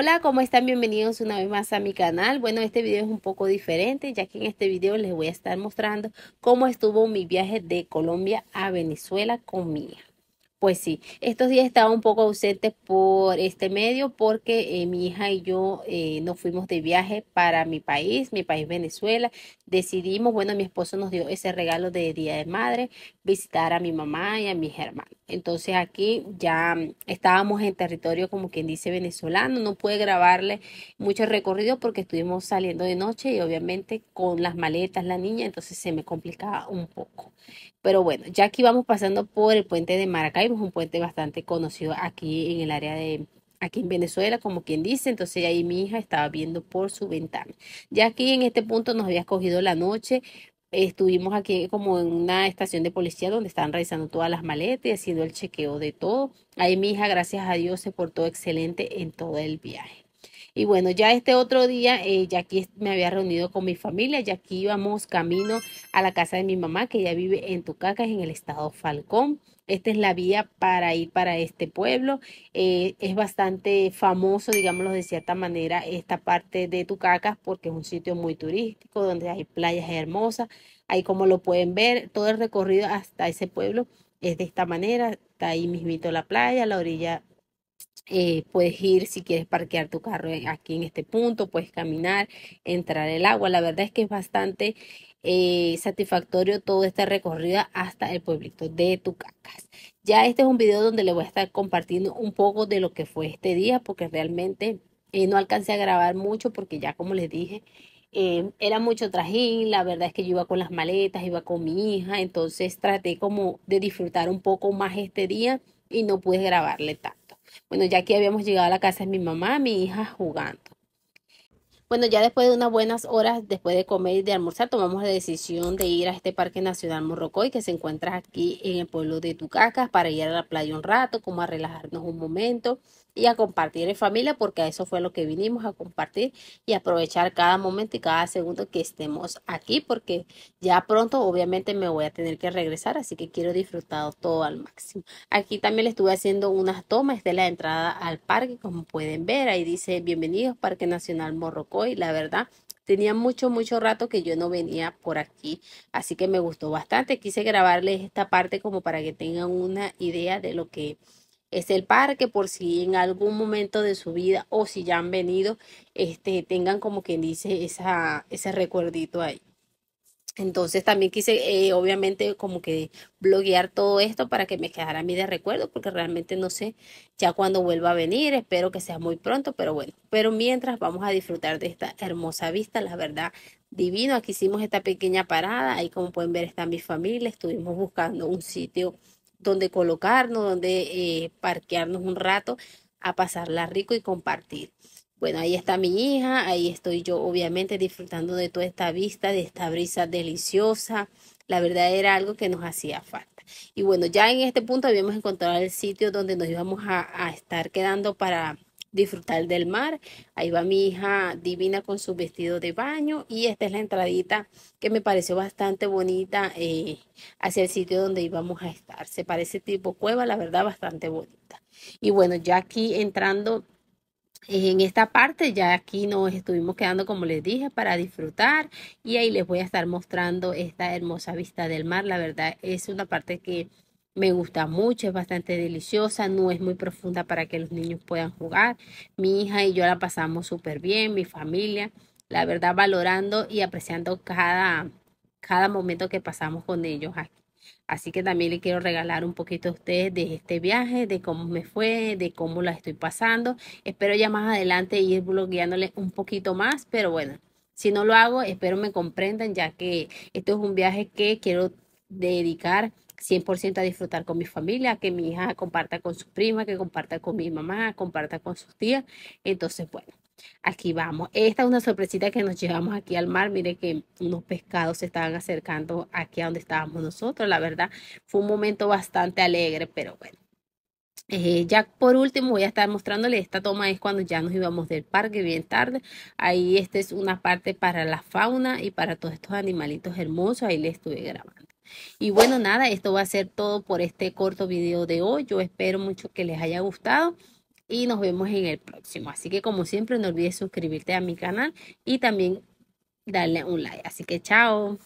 Hola, ¿cómo están? Bienvenidos una vez más a mi canal. Bueno, este video es un poco diferente, ya que en este video les voy a estar mostrando cómo estuvo mi viaje de Colombia a Venezuela con mi hija. Pues sí, estos días estaba un poco ausente por este medio porque eh, mi hija y yo eh, nos fuimos de viaje para mi país, mi país Venezuela. Decidimos, bueno, mi esposo nos dio ese regalo de Día de Madre, visitar a mi mamá y a mis hermanos. Entonces aquí ya mm, estábamos en territorio como quien dice venezolano, no pude grabarle mucho recorrido porque estuvimos saliendo de noche y obviamente con las maletas la niña, entonces se me complicaba un poco. Pero bueno, ya aquí vamos pasando por el puente de Maracaibo, es un puente bastante conocido aquí en el área de aquí en Venezuela, como quien dice, entonces ahí mi hija estaba viendo por su ventana. Ya aquí en este punto nos había escogido la noche estuvimos aquí como en una estación de policía donde estaban realizando todas las maletas y haciendo el chequeo de todo. Ahí mi hija, gracias a Dios, se portó excelente en todo el viaje. Y bueno, ya este otro día, eh, ya aquí me había reunido con mi familia, ya aquí íbamos camino a la casa de mi mamá, que ya vive en Tucacas, en el estado Falcón. Esta es la vía para ir para este pueblo. Eh, es bastante famoso, digámoslo de cierta manera, esta parte de Tucacas porque es un sitio muy turístico donde hay playas hermosas. Ahí como lo pueden ver, todo el recorrido hasta ese pueblo es de esta manera. Está ahí mismito la playa, la orilla eh, puedes ir si quieres parquear tu carro aquí en este punto, puedes caminar, entrar el agua. La verdad es que es bastante eh, satisfactorio Todo este recorrido hasta el pueblito de Tucacas. Ya este es un video donde le voy a estar compartiendo un poco de lo que fue este día, porque realmente eh, no alcancé a grabar mucho, porque ya como les dije, era mucho trajín, la verdad es que yo iba con las maletas, iba con mi hija, entonces traté como de disfrutar un poco más este día y no pude grabarle tanto. Bueno, ya que habíamos llegado a la casa de mi mamá, mi hija jugando. Bueno, ya después de unas buenas horas, después de comer y de almorzar, tomamos la decisión de ir a este Parque Nacional Morrocoy que se encuentra aquí en el pueblo de Tucacas para ir a la playa un rato, como a relajarnos un momento y a compartir en familia, porque a eso fue lo que vinimos a compartir y aprovechar cada momento y cada segundo que estemos aquí, porque ya pronto obviamente me voy a tener que regresar, así que quiero disfrutar todo al máximo. Aquí también le estuve haciendo unas tomas de la entrada al parque, como pueden ver, ahí dice bienvenidos Parque Nacional Morrocoy, la verdad tenía mucho, mucho rato que yo no venía por aquí, así que me gustó bastante. Quise grabarles esta parte como para que tengan una idea de lo que es el parque por si en algún momento de su vida o si ya han venido, este, tengan como quien dice esa, ese recuerdito ahí. Entonces también quise, eh, obviamente, como que bloguear todo esto para que me quedara a mí de recuerdo, porque realmente no sé ya cuándo vuelva a venir, espero que sea muy pronto, pero bueno, pero mientras vamos a disfrutar de esta hermosa vista, la verdad, divino, aquí hicimos esta pequeña parada, ahí como pueden ver está mi familia, estuvimos buscando un sitio donde colocarnos, donde eh, parquearnos un rato a pasarla rico y compartir. Bueno, ahí está mi hija, ahí estoy yo obviamente disfrutando de toda esta vista, de esta brisa deliciosa. La verdad era algo que nos hacía falta. Y bueno, ya en este punto habíamos encontrado el sitio donde nos íbamos a, a estar quedando para disfrutar del mar. Ahí va mi hija divina con su vestido de baño y esta es la entradita que me pareció bastante bonita eh, hacia el sitio donde íbamos a estar. Se parece tipo cueva, la verdad, bastante bonita. Y bueno, ya aquí entrando en esta parte ya aquí nos estuvimos quedando como les dije para disfrutar y ahí les voy a estar mostrando esta hermosa vista del mar la verdad es una parte que me gusta mucho, es bastante deliciosa, no es muy profunda para que los niños puedan jugar. Mi hija y yo la pasamos súper bien, mi familia, la verdad valorando y apreciando cada, cada momento que pasamos con ellos aquí. Así que también le quiero regalar un poquito a ustedes de este viaje, de cómo me fue, de cómo la estoy pasando. Espero ya más adelante ir blogueándoles un poquito más, pero bueno, si no lo hago, espero me comprendan, ya que esto es un viaje que quiero dedicar 100% a disfrutar con mi familia, que mi hija comparta con su prima, que comparta con mi mamá, comparta con sus tías. Entonces, bueno, aquí vamos. Esta es una sorpresita que nos llevamos aquí al mar. Mire que unos pescados se estaban acercando aquí a donde estábamos nosotros. La verdad, fue un momento bastante alegre, pero bueno. Eh, ya por último voy a estar mostrándole esta toma es cuando ya nos íbamos del parque bien tarde. Ahí esta es una parte para la fauna y para todos estos animalitos hermosos. Ahí le estuve grabando. Y bueno, nada, esto va a ser todo por este corto video de hoy. Yo espero mucho que les haya gustado y nos vemos en el próximo. Así que como siempre, no olvides suscribirte a mi canal y también darle un like. Así que chao.